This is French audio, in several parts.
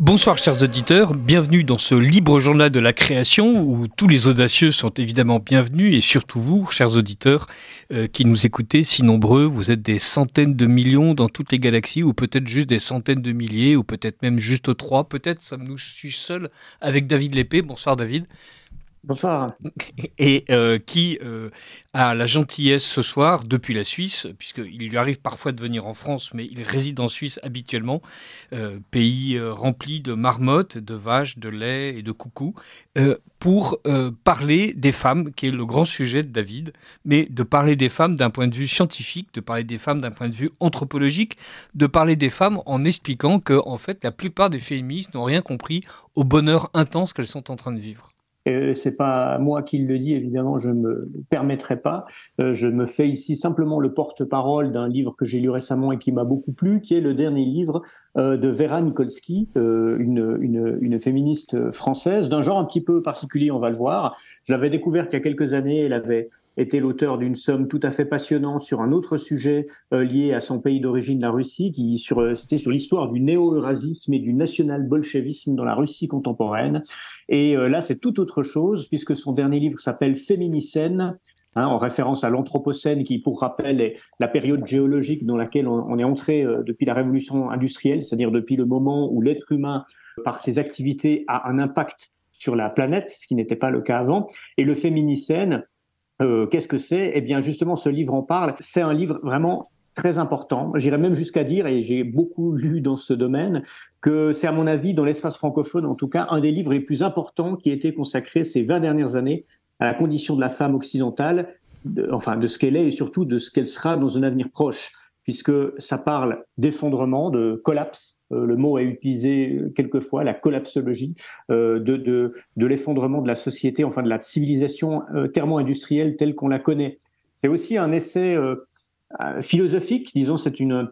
Bonsoir chers auditeurs, bienvenue dans ce libre journal de la création où tous les audacieux sont évidemment bienvenus et surtout vous, chers auditeurs, euh, qui nous écoutez si nombreux, vous êtes des centaines de millions dans toutes les galaxies ou peut-être juste des centaines de milliers ou peut-être même juste trois, peut-être me nous je suis seul avec David Lépée, bonsoir David. Bonsoir. Et euh, qui euh, a la gentillesse ce soir, depuis la Suisse, puisqu'il lui arrive parfois de venir en France, mais il réside en Suisse habituellement, euh, pays rempli de marmottes, de vaches, de lait et de coucou, pour parler des femmes, qui est le grand sujet de David, mais de parler des femmes d'un point de vue scientifique, de parler des femmes d'un point de vue anthropologique, de parler des femmes en expliquant que, en fait, la plupart des féministes n'ont rien compris au bonheur intense qu'elles sont en train de vivre c'est pas moi qui le dis, évidemment, je me permettrai pas. Euh, je me fais ici simplement le porte-parole d'un livre que j'ai lu récemment et qui m'a beaucoup plu, qui est le dernier livre euh, de Vera Nikol'ski, euh, une, une, féministe française, d'un genre un petit peu particulier, on va le voir. Je l'avais découvert il y a quelques années, elle avait était l'auteur d'une somme tout à fait passionnante sur un autre sujet euh, lié à son pays d'origine, la Russie, qui sur, euh, c'était sur l'histoire du néo-eurasisme et du national-bolchevisme dans la Russie contemporaine. Et euh, là, c'est tout autre chose, puisque son dernier livre s'appelle Féminicène, hein, en référence à l'Anthropocène, qui, pour rappel, est la période géologique dans laquelle on, est entré depuis la révolution industrielle, c'est-à-dire depuis le moment où l'être humain, par ses activités, a un impact sur la planète, ce qui n'était pas le cas avant. Et le féminicène, euh, qu'est-ce que c'est Eh bien, justement, ce livre en parle. C'est un livre vraiment très important. J'irais même jusqu'à dire, et j'ai beaucoup lu dans ce domaine, que c'est à mon avis, dans l'espace francophone en tout cas, un des livres les plus importants qui a été consacré ces 20 dernières années à la condition de la femme occidentale, enfin de ce qu'elle est et surtout de ce qu'elle sera dans un avenir proche, puisque ça parle d'effondrement, de collapse euh, le mot est utilisé euh, quelquefois, la collapsologie, euh, de, de, de l'effondrement de la société, enfin de la civilisation thermo-industrielle telle qu'on la connaît. C'est aussi un essai philosophique, disons, c'est une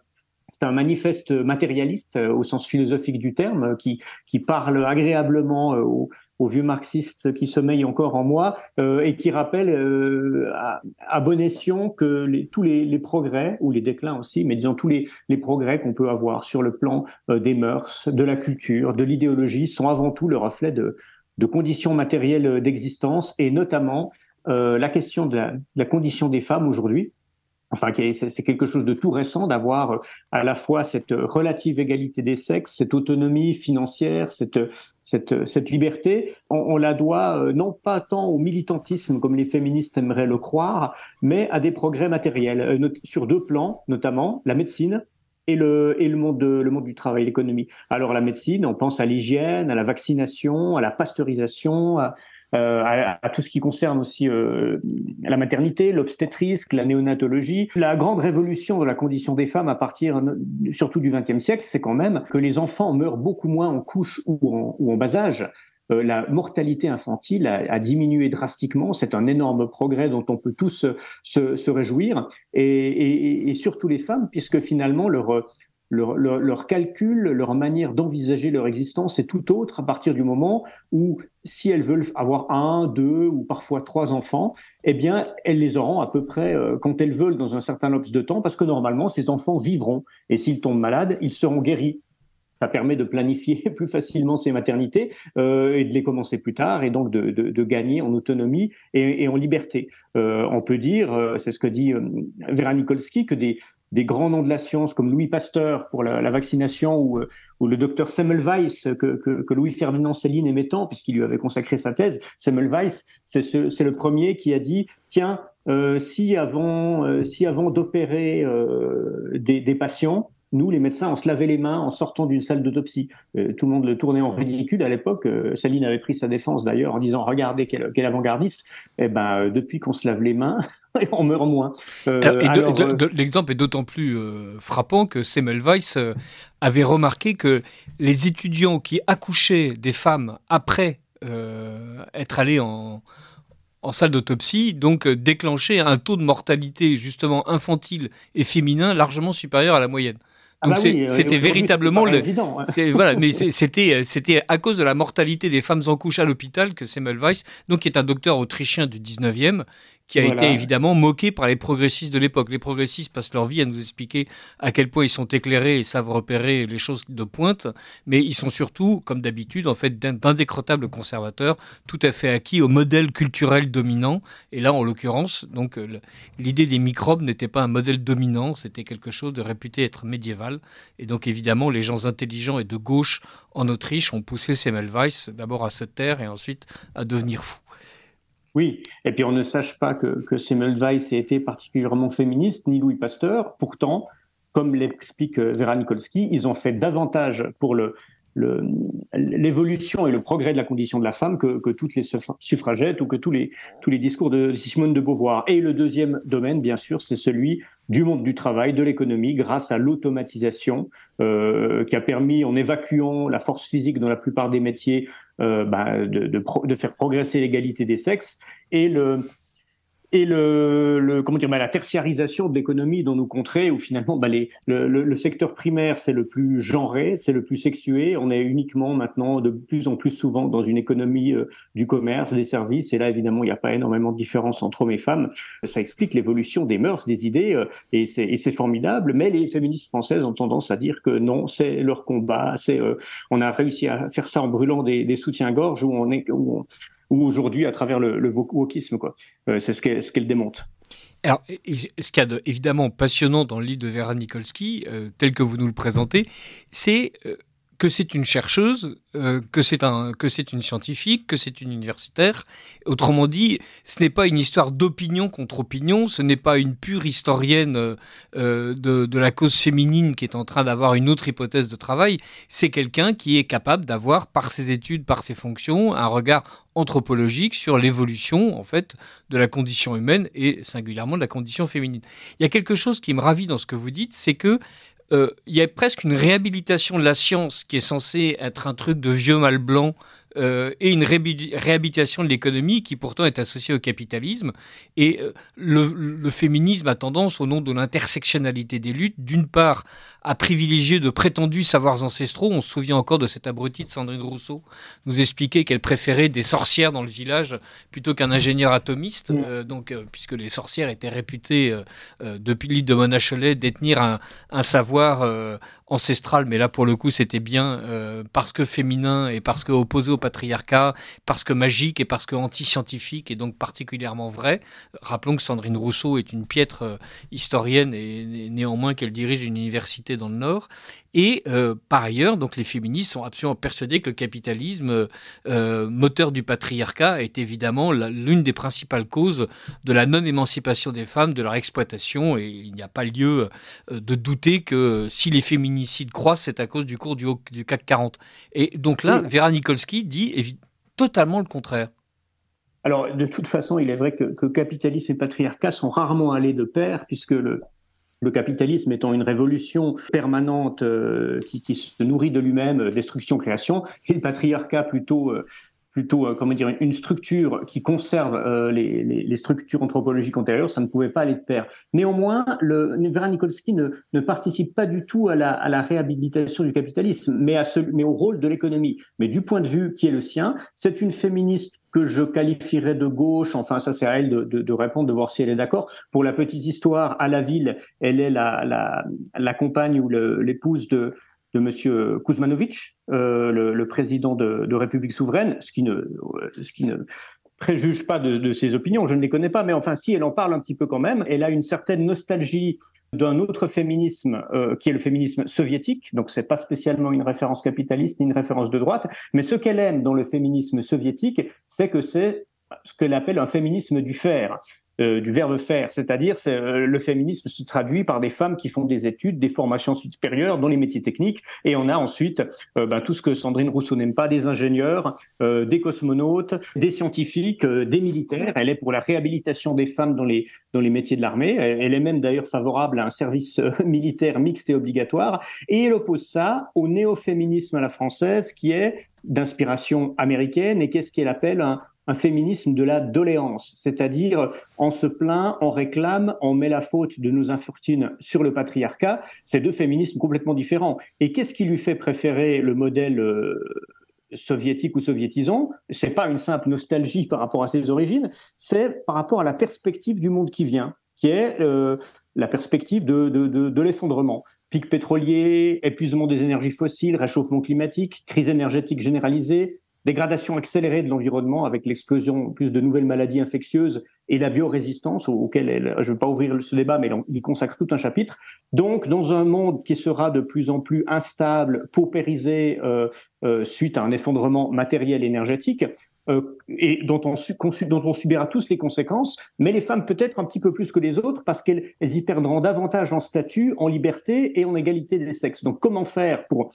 c'est un manifeste matérialiste au sens philosophique du terme qui, qui parle agréablement au au vieux marxiste qui sommeille encore en moi euh, et qui rappelle euh, à, à, bon escient que tous les, progrès, ou les déclins aussi, mais disons tous les, progrès qu'on peut avoir sur le plan euh, des mœurs, de la culture, de l'idéologie, sont avant tout le reflet de, de conditions matérielles d'existence et notamment la question de la condition des femmes aujourd'hui, Enfin, c'est quelque chose de tout récent d'avoir euh, à la fois cette euh, relative égalité des sexes, cette autonomie financière, cette, cette, euh, cette liberté. On, la doit non pas tant au militantisme comme les féministes aimeraient le croire, mais à des progrès matériels sur deux plans, notamment la médecine et le, le, monde, le monde du travail, l'économie. Alors la médecine, on pense à l'hygiène, à la vaccination, à la pasteurisation. À, euh, à, tout ce qui concerne aussi euh, la maternité, l'obstétrisque, la néonatologie. La grande révolution de la condition des femmes à partir surtout du XXe siècle, c'est quand même que les enfants meurent beaucoup moins en couche ou en, bas âge. Euh, la mortalité infantile a, diminué drastiquement. C'est un énorme progrès dont on peut tous se, réjouir, et, et, surtout les femmes, puisque finalement leur, leur, calcul, leur manière d'envisager leur existence est tout autre à partir du moment où, si elles veulent avoir un, deux ou parfois trois enfants, eh bien, elles les auront à peu près euh, quand elles veulent dans un certain laps de temps, parce que normalement, ces enfants vivront. Et s'ils tombent malades, ils seront guéris. Ça permet de planifier plus facilement ces maternités euh, et de les commencer plus tard et donc de, gagner en autonomie et, en liberté. Euh, on peut dire, c'est ce que dit Vera Nikol'ski, que des, des grands noms de la science comme Louis Pasteur pour la, vaccination euh, ou, le docteur Semmelweis que, que, Louis-Ferdinand Céline aimait tant puisqu'il lui avait consacré sa thèse. Semmelweis, c'est le premier qui a dit tiens, euh, si avant, euh, si avant d'opérer des, patients, nous, les médecins, on se lavait les mains en sortant d'une salle d'autopsie. Euh, tout le monde le tournait en mmh. ridicule à l'époque. Saline euh, avait pris sa défense d'ailleurs en disant Regardez quel, avant-gardiste. Eh ben, euh, depuis qu'on se lave les mains, on meurt moins. L'exemple est d'autant plus frappant que Semmelweis avait remarqué que les étudiants qui accouchaient des femmes après être allés en, salle d'autopsie, donc déclenchaient un taux de mortalité justement infantile et féminin largement supérieur à la moyenne. Ah bah donc euh, c'était véritablement le. Évident, voilà, mais c'était euh, c'était à cause de la mortalité des femmes en couche à l'hôpital que Semmelweis, donc qui est un docteur autrichien du 19e, qui a été évidemment moqué par les progressistes de l'époque. Les progressistes passent leur vie à nous expliquer à quel point ils sont éclairés et savent repérer les choses de pointe, mais ils sont surtout, comme d'habitude, en fait, d'indécrotables conservateurs, tout à fait acquis au modèle culturel dominant. Et là, en l'occurrence, donc euh, l'idée des microbes n'était pas un modèle dominant, c'était quelque chose de réputé être médiéval. Et donc, évidemment, les gens intelligents et de gauche en Autriche ont poussé Semmelweis d'abord à se taire et ensuite à devenir fou. Oui, et puis on ne sache pas que, que Semmelweis ait été particulièrement féministe, ni Louis Pasteur. Pourtant, comme l'explique euh, Vera Nikolsky, ils ont fait davantage pour le, l'évolution et le progrès de la condition de la femme que, toutes les suffragettes ou que tous les, tous les discours de Simone de Beauvoir. Et le deuxième domaine, bien sûr, c'est celui du monde du travail, de l'économie, grâce à l'automatisation euh, qui a permis, en évacuant la force physique dans la plupart des métiers, euh, bah, de, de, pro, de, faire progresser l'égalité des sexes et le, et le, comment dire, bah, la tertiarisation de l'économie dans nos contrées où finalement bah, les, le, le, secteur primaire c'est le plus genré, c'est le plus sexué. On est uniquement maintenant de plus en plus souvent dans une économie euh, du commerce, des services. Et là évidemment il n'y a pas énormément de différence entre hommes et femmes. Ça explique l'évolution des mœurs, des idées euh, et c'est formidable. Mais les féministes françaises ont tendance à dire que non, c'est leur combat. C'est euh, on a réussi à faire ça en brûlant des, des soutiens-gorge où on est où on, ou aujourd'hui à travers le, le wokisme. Quoi. Euh, c'est ce qu'elle, ce démonte. Alors, ce qu'il y a de, évidemment passionnant dans le livre de Vera Nikolsky, euh, tel que vous nous le présentez, c'est euh, que c'est une chercheuse, euh, que c'est un, que c'est une scientifique, que c'est une universitaire. Autrement dit, ce n'est pas une histoire d'opinion contre opinion, ce n'est pas une pure historienne euh, euh, de, de, la cause féminine qui est en train d'avoir une autre hypothèse de travail. C'est quelqu'un qui est capable d'avoir, par ses études, par ses fonctions, un regard anthropologique sur l'évolution en fait de la condition humaine et singulièrement de la condition féminine. Il y a quelque chose qui me ravit dans ce que vous dites, c'est que euh, il y a presque une réhabilitation de la science qui est censée être un truc de vieux mal blanc euh, et une réhabilitation de l'économie qui pourtant est associée au capitalisme. Et euh, le, féminisme a tendance, au nom de l'intersectionnalité des luttes, d'une part à privilégier de prétendus savoirs ancestraux. On se souvient encore de cette abrutie de Sandrine Rousseau nous expliquer qu'elle préférait des sorcières dans le village plutôt qu'un ingénieur atomiste, mm. euh, donc, puisque les sorcières étaient réputées depuis l'île de Monachelet détenir un savoir ancestrale, mais là pour le coup c'était bien euh, parce que féminin et parce que opposé au patriarcat, parce que magique et parce que anti-scientifique et donc particulièrement vrai. Rappelons que Sandrine Rousseau est une piètre euh, historienne et néanmoins qu'elle dirige une université dans le Nord. Et euh, par ailleurs, donc les féministes sont absolument persuadées que le capitalisme, euh, euh, moteur du patriarcat, est évidemment l'une des principales causes de la non-émancipation des femmes, de leur exploitation. Et il n'y a pas lieu de douter que si les féminicides croissent, c'est à cause du cours du, CAC 40. Et donc là, Vera Nikolsky dit totalement le contraire. Alors, de toute façon, il est vrai que, que capitalisme et patriarcat sont rarement allés de pair, puisque le, le capitalisme étant une révolution permanente euh, qui, se nourrit de lui-même, euh, destruction, création, et le patriarcat plutôt euh, plutôt euh, comment dire une structure qui conserve euh, les, structures anthropologiques antérieures, ça ne pouvait pas aller de pair. Néanmoins, le, Vera Nikolsky ne, ne, participe pas du tout à la, à la réhabilitation du capitalisme, mais, à mais au rôle de l'économie. Mais du point de vue qui est le sien, c'est une féministe que je qualifierais de gauche, enfin ça c'est à elle de, répondre, de voir si elle est d'accord. Pour la petite histoire, à la ville, elle est la, la compagne ou l'épouse de, de M. Kuzmanovitch, euh, le, président de, République souveraine, ce qui ne, préjuge pas de, ses opinions, je ne les connais pas, mais enfin si, elle en parle un petit peu quand même, elle a une certaine nostalgie d'un autre féminisme euh, qui est le féminisme soviétique, donc c'est pas spécialement une référence capitaliste ni une référence de droite, mais ce qu'elle aime dans le féminisme soviétique, c'est que c'est ce qu'elle appelle un féminisme du fer ». Euh, du verbe faire, c'est-à-dire euh, le féminisme se traduit par des femmes qui font des études, des formations supérieures dans les métiers techniques, et on a ensuite euh, ben, tout ce que Sandrine Rousseau n'aime pas, des ingénieurs, des cosmonautes, des scientifiques, des militaires. Elle est pour la réhabilitation des femmes dans les, métiers de l'armée. Elle, est même d'ailleurs favorable à un service militaire mixte et obligatoire, et elle oppose ça au néo-féminisme à la française qui est d'inspiration américaine et qu'est-ce qu'elle appelle un un féminisme de la doléance, c'est-à-dire on se plaint, on réclame, on met la faute de nos infortunes sur le patriarcat. C'est deux féminismes complètement différents. Et qu'est-ce qui lui fait préférer le modèle euh, soviétique ou soviétisant, c'est pas une simple nostalgie par rapport à ses origines, c'est par rapport à la perspective du monde qui vient, qui est euh, la perspective de, de l'effondrement. Pic pétrolier, épuisement des énergies fossiles, réchauffement climatique, crise énergétique généralisée, dégradation accélérée de l'environnement avec l'explosion plus de nouvelles maladies infectieuses et la biorésistance, auquel je ne vais pas ouvrir ce débat, mais il consacre tout un chapitre. Donc, dans un monde qui sera de plus en plus instable, paupérisé euh, euh, suite à un effondrement matériel énergétique, euh, et dont on, dont on, subira tous les conséquences, mais les femmes peut-être un petit peu plus que les autres parce qu'elles y perdront davantage en statut, en liberté et en égalité des sexes. Donc, comment faire pour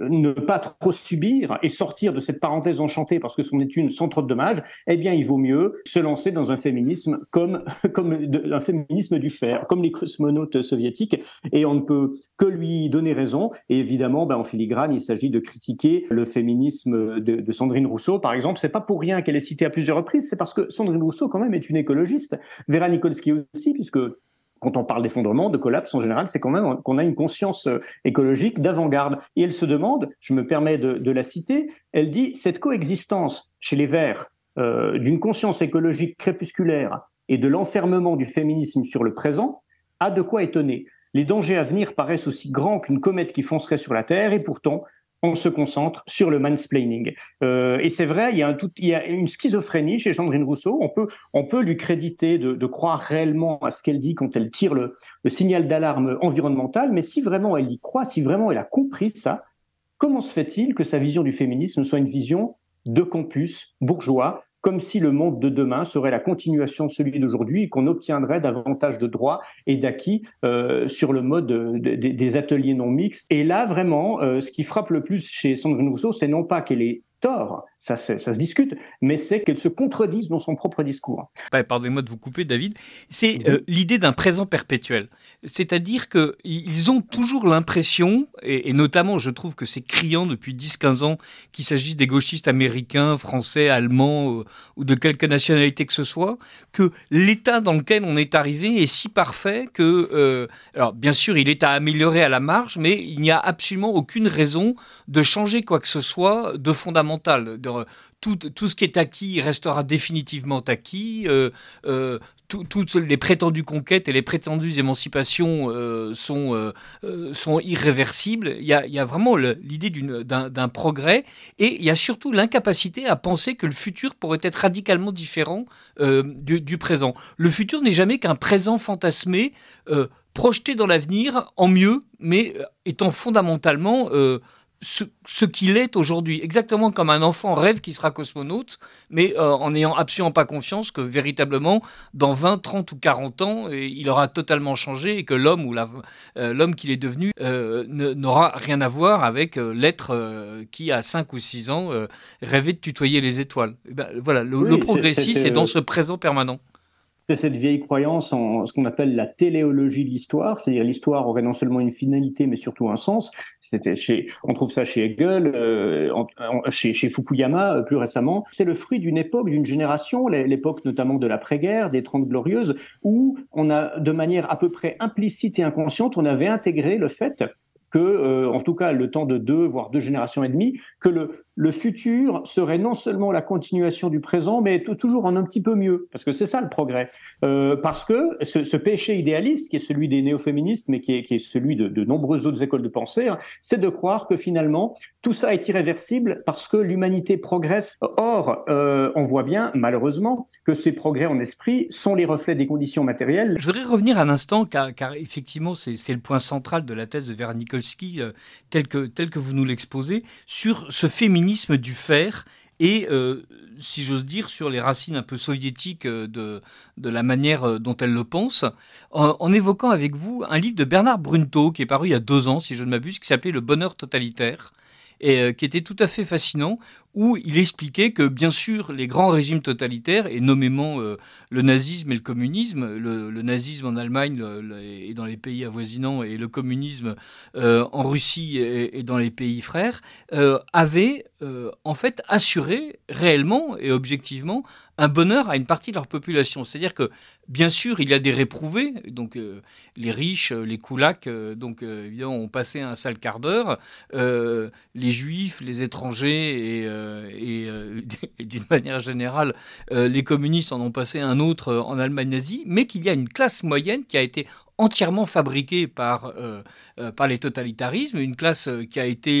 ne pas trop subir et sortir de cette parenthèse enchantée parce que son étude sans trop de dommages, eh bien, il vaut mieux se lancer dans un féminisme comme, comme un féminisme du fer, comme les cosmonautes soviétiques, et on ne peut que lui donner raison. Et évidemment, ben, en filigrane, il s'agit de critiquer le féminisme de, Sandrine Rousseau, par exemple. C'est pas pour rien qu'elle est citée à plusieurs reprises, c'est parce que Sandrine Rousseau, quand même, est une écologiste. Vera Nikolsky aussi, puisque quand on parle d'effondrement, de collapse en général, c'est quand même qu'on a une conscience euh, écologique d'avant-garde. Et elle se demande, je me permets de, la citer, elle dit cette coexistence chez les Verts euh, d'une conscience écologique crépusculaire et de l'enfermement du féminisme sur le présent a de quoi étonner. Les dangers à venir paraissent aussi grands qu'une comète qui foncerait sur la Terre, et pourtant, on se concentre sur le mansplaining. Euh, et c'est vrai, il y, a tout, il une schizophrénie chez Sandrine Rousseau. On peut, on peut lui créditer de, croire réellement à ce qu'elle dit quand elle tire le, le signal d'alarme environnemental, mais si vraiment elle y croit, si vraiment elle a compris ça, comment se fait-il que sa vision du féminisme soit une vision de campus bourgeois comme si le monde de demain serait la continuation de celui d'aujourd'hui et qu'on obtiendrait davantage de droits et d'acquis euh, sur le mode des ateliers non mixtes. Et là, vraiment, euh, ce qui frappe le plus chez Sandrine Rousseau, c'est non pas qu'elle est tort, ça, ça, se discute, mais c'est qu'elle se contredisent dans son propre discours. Pardonnez-moi de vous couper, David. C'est euh, l'idée d'un présent perpétuel. C'est-à-dire qu'ils ont toujours l'impression, et, notamment je trouve que c'est criant depuis 10-15 ans, qu'il s'agisse des gauchistes américains, français, allemands euh, ou de quelque nationalité que ce soit, que l'état dans lequel on est arrivé est si parfait que... Euh, alors bien sûr, il est à améliorer à la marge, mais il n'y a absolument aucune raison de changer quoi que ce soit de fondamental. Euh, tout, ce qui est acquis restera définitivement acquis. Euh, euh, toutes les prétendues conquêtes et les prétendues émancipations sont, irréversibles. Il y a, vraiment l'idée d'un progrès et il y a surtout l'incapacité à penser que le futur pourrait être radicalement différent du, présent. Le futur n'est jamais qu'un présent fantasmé projeté dans l'avenir en mieux, mais étant fondamentalement ce, qu'il est aujourd'hui, exactement comme un enfant rêve qu'il sera cosmonaute, mais euh, en n'ayant absolument pas confiance que véritablement, dans 20, 30 ou 40 ans, il aura totalement changé et que l'homme ou euh, l'homme qu'il est devenu euh, n'aura rien à voir avec l'être qui, à 5 ou 6 ans, rêvait de tutoyer les étoiles. Eh ben, voilà, le, progressiste est c'est dans ce présent permanent c'est cette vieille croyance en ce qu'on appelle la téléologie de l'histoire, c'est-à-dire l'histoire aurait non seulement une finalité, mais surtout un sens. C'était chez, on trouve ça chez Hegel, euh, chez, Fukuyama euh, plus récemment. C'est le fruit d'une époque, d'une génération, l'époque notamment de l'après-guerre, des Trente Glorieuses, où on a, de manière à peu près implicite et inconsciente, on avait intégré le fait que, euh, en tout cas, le temps de deux, voire deux générations et demie, que le, le futur serait non seulement la continuation du présent, mais toujours en un petit peu mieux, parce que c'est ça le progrès. Euh, parce que ce, péché idéaliste, qui est celui des néo-féministes, mais qui est, celui de, nombreuses autres écoles de pensée, hein, c'est de croire que finalement, tout ça est irréversible parce que l'humanité progresse. Or, euh, on voit bien, malheureusement, que ces progrès en esprit sont les reflets des conditions matérielles. Je voudrais revenir un instant, car, effectivement, c'est le point central de la thèse de Vera euh, tel que vous nous l'exposez, sur ce féminisme du fer et, euh, si j'ose dire, sur les racines un peu soviétiques euh, de, la manière euh, dont elle le pense, en, évoquant avec vous un livre de Bernard Brunto qui est paru il y a deux ans, si je ne m'abuse, qui s'appelait Le bonheur totalitaire, et euh, qui était tout à fait fascinant, où il expliquait que, bien sûr, les grands régimes totalitaires, et nommément euh, le nazisme et le communisme, le, nazisme en Allemagne et dans les pays avoisinants, et le communisme euh, en Russie et, et, dans les pays frères, avaient en fait assuré réellement et objectivement un bonheur à une partie de leur population. C'est-à-dire que Bien sûr, il y a des réprouvés, donc euh, les riches, euh, les koulaks, euh, donc évidemment ont passé un sale quart d'heure. les juifs, les étrangers et d'une manière générale, les communistes en ont passé un autre en Allemagne nazie, mais qu'il y a une classe moyenne qui a été entièrement fabriquée par, euh, euh, par les totalitarismes, une classe euh, qui a été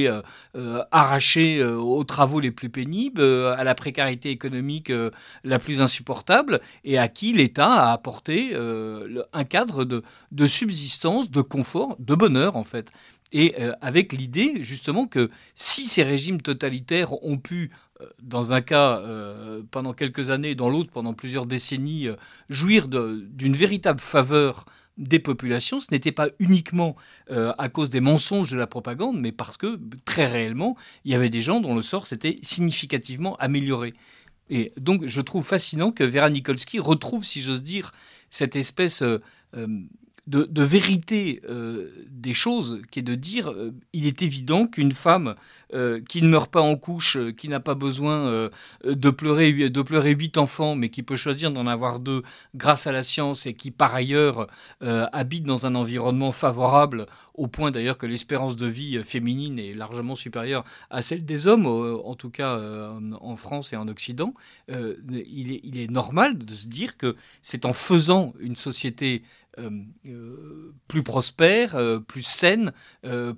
arrachée aux travaux les plus pénibles, à la précarité économique la plus insupportable, et à qui l'État a apporté un cadre de, de subsistance, de confort, de bonheur en fait. Et avec l'idée justement que si ces régimes totalitaires ont pu dans un cas pendant quelques années, dans l'autre pendant plusieurs décennies, jouir d'une véritable faveur des populations, ce n'était pas uniquement euh, à cause des mensonges de la propagande, mais parce que très réellement, il y avait des gens dont le sort s'était significativement amélioré. Et donc, je trouve fascinant que Vera Nikolsky retrouve, si j'ose dire, cette espèce euh, euh, de, vérité des choses, qui est de dire, il est évident qu'une femme euh, qui ne meurt pas en couche, euh, qui n'a pas besoin euh, de pleurer de pleurer huit enfants, mais qui peut choisir d'en avoir deux grâce à la science et qui par ailleurs habite dans un environnement favorable au point d'ailleurs que l'espérance de vie féminine est largement supérieure à celle des hommes, en tout cas en France et en Occident, il est, il, est, normal de se dire que c'est en faisant une société plus prospère, plus saine,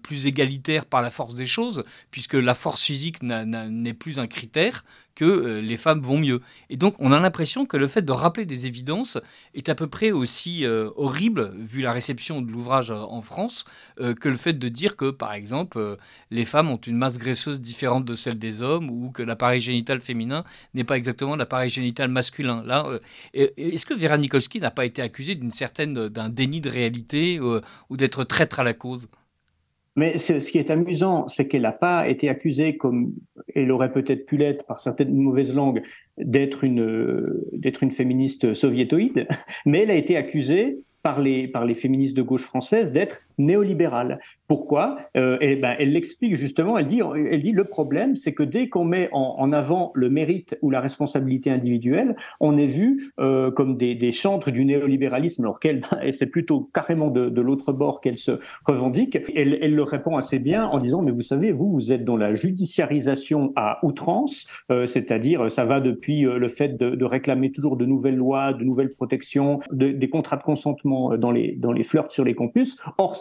plus égalitaire par la force des choses, puisque que la force physique n'est plus un critère, que euh, les femmes vont mieux. Et donc, on a l'impression que le fait de rappeler des évidences est à peu près aussi euh, horrible, vu la réception de l'ouvrage euh, en France, que le fait de dire que, par exemple, les femmes ont une masse graisseuse différente de celle des hommes, ou que l'appareil génital féminin n'est pas exactement l'appareil génital masculin. Là, est-ce que Vera Nikolsky n'a pas été accusée d'une certaine d'un déni de réalité ou d'être traître à la cause mais ce, qui est amusant, c'est qu'elle n'a pas été accusée, comme elle aurait peut-être pu l'être par certaines mauvaises langues, d'être une, euh, d'être une féministe soviétoïde, mais elle a été accusée par les, par les féministes de gauche française d'être néolibérale. Pourquoi et euh, eh ben, Elle l'explique justement, elle dit, elle dit le problème, c'est que dès qu'on met en, avant le mérite ou la responsabilité individuelle, on est vu euh, comme des, chantres du néolibéralisme, alors qu'elle, c'est plutôt carrément de, l'autre bord qu'elle se revendique. Elle, le répond assez bien en disant, mais vous savez, vous, vous êtes dans la judiciarisation à outrance, euh, c'est-à-dire ça va depuis le fait de, réclamer toujours de nouvelles lois, de nouvelles protections, des contrats de consentement dans les, dans les flirts sur les campus. Or,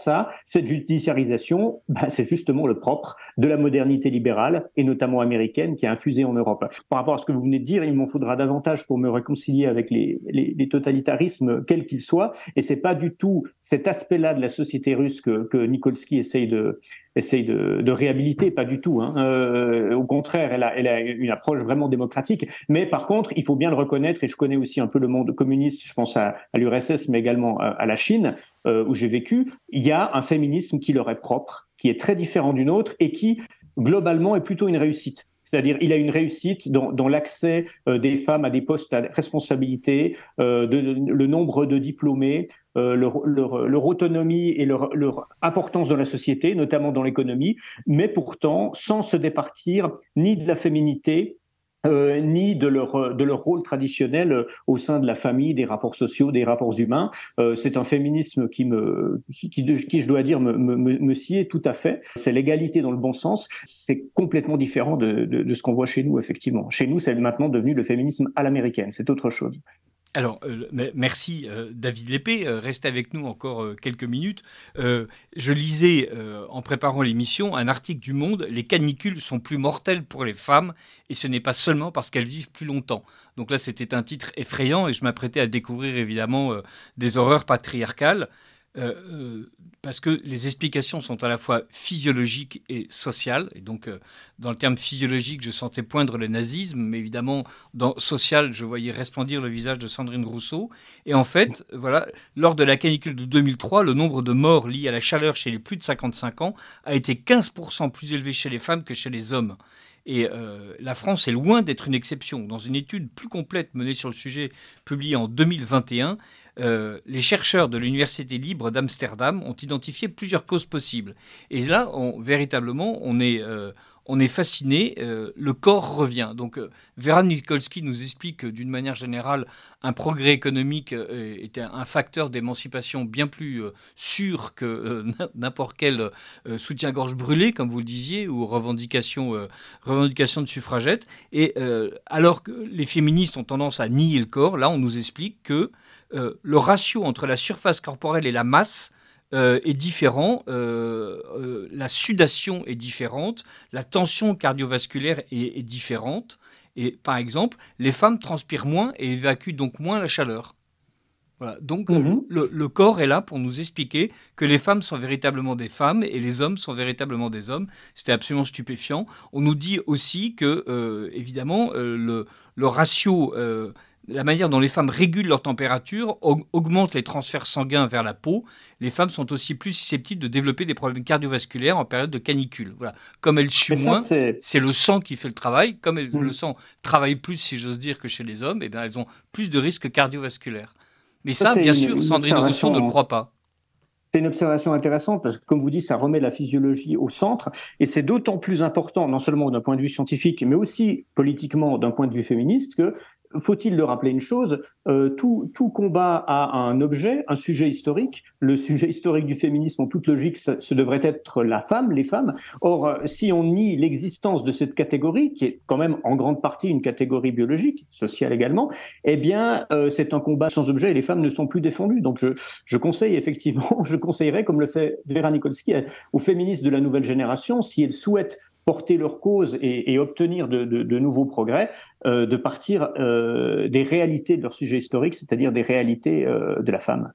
cette judiciarisation, ben, c'est justement le propre de la modernité libérale, et notamment américaine, qui a infusé en Europe. Par rapport à ce que vous venez de dire, il m'en faudra davantage pour me réconcilier avec les, les, les totalitarismes, quels qu'ils soient, et c'est pas du tout cet aspect-là de la société russe que, que Nikolsky essaye de, essaye de, réhabiliter, pas du tout. Hein. Euh, au contraire, elle a, elle a, une approche vraiment démocratique. Mais par contre, il faut bien le reconnaître, et je connais aussi un peu le monde communiste, je pense à, à l'URSS, mais également à, la Chine, euh, où j'ai vécu, il y a un féminisme qui leur est propre qui est très différent d'une autre et qui, globalement, est plutôt une réussite. C'est-à-dire, il a une réussite dans, l'accès euh, des femmes à des postes à responsabilité, euh, le nombre de diplômés, euh, leur, autonomie et leur, leur, importance dans la société, notamment dans l'économie, mais pourtant sans se départir ni de la féminité, euh, ni de leur, euh, de leur rôle traditionnel euh, au sein de la famille, des rapports sociaux, des rapports humains. c'est un féminisme qui, me, qui, qui, je dois dire, me, me, me sied tout à fait. C'est l'égalité dans le bon sens. C'est complètement différent de, de, de ce qu'on voit chez nous, effectivement. Chez nous, c'est maintenant devenu le féminisme à l'américaine. C'est autre chose. Alors, euh, merci euh, David Lépée. Euh, restez avec nous encore quelques minutes. je lisais en préparant l'émission un article du Monde. Les canicules sont plus mortelles pour les femmes et ce n'est pas seulement parce qu'elles vivent plus longtemps. Donc là, c'était un titre effrayant et je m'apprêtais à découvrir évidemment des horreurs patriarcales. Euh, euh, parce que les explications sont à la fois physiologiques et sociales. Et donc, euh, dans le terme physiologique, je sentais poindre le nazisme, mais évidemment, dans social, je voyais resplendir le visage de Sandrine Rousseau. Et en fait, voilà, lors de la canicule de 2003, le nombre de morts liés à la chaleur chez les plus de 55 ans a été 15% plus élevé chez les femmes que chez les hommes. Et la France est loin d'être une exception. Dans une étude plus complète menée sur le sujet, publiée en 2021, euh, les chercheurs de l'Université libre d'Amsterdam ont identifié plusieurs causes possibles. Et là, on, véritablement, on est... Euh, fasciné, euh, le corps revient. Donc Vera Nikolsky nous explique d'une manière générale, un progrès économique est, était un facteur d'émancipation bien plus sûr que n'importe quel soutien-gorge brûlé, comme vous le disiez, ou revendication, revendication de suffragettes. Et alors que les féministes ont tendance à nier le corps, là on nous explique que euh, le ratio entre la surface corporelle et la masse euh, est différent, euh, la sudation est différente, la tension cardiovasculaire est, différente. Et par exemple, les femmes transpirent moins et évacuent donc moins la chaleur. Voilà. Donc mhm. le, corps est là pour nous expliquer que les femmes sont véritablement des femmes et les hommes sont véritablement des hommes. C'était absolument stupéfiant. On nous dit aussi que, évidemment, le, ratio la manière dont les femmes régulent leur température augmente les transferts sanguins vers la peau. Les femmes sont aussi plus susceptibles de développer des problèmes cardiovasculaires en période de canicule. Voilà. Comme elles suent moins, c'est le sang qui fait le travail. Comme le mm. sang travaille plus, si j'ose dire, que chez les hommes, et eh bien elles ont plus de risques cardiovasculaires. Mais ça, bien sûr, Sandrine Rousseau ne le hein. croit pas. C'est une observation intéressante parce que, comme vous dites, ça remet la physiologie au centre et c'est d'autant plus important, non seulement d'un point de vue scientifique, mais aussi politiquement d'un point de vue féministe, que faut-il le rappeler une chose, euh, tout, combat a un objet, un sujet historique. Le sujet historique du féminisme, en toute logique, ce, devrait être la femme, les femmes. Or, euh, si on nie l'existence de cette catégorie, qui est quand même en grande partie une catégorie biologique, sociale également, eh bien, euh, c'est un combat sans objet et les femmes ne sont plus défendues. Donc, je, je conseille effectivement, je conseillerais, comme le fait Vera Nikolsky, aux féministes de la nouvelle génération, si elles souhaitent porter leur cause et, obtenir de, nouveaux progrès, euh, de partir euh, des réalités de leur sujet historique, c'est-à-dire des réalités euh, de la femme.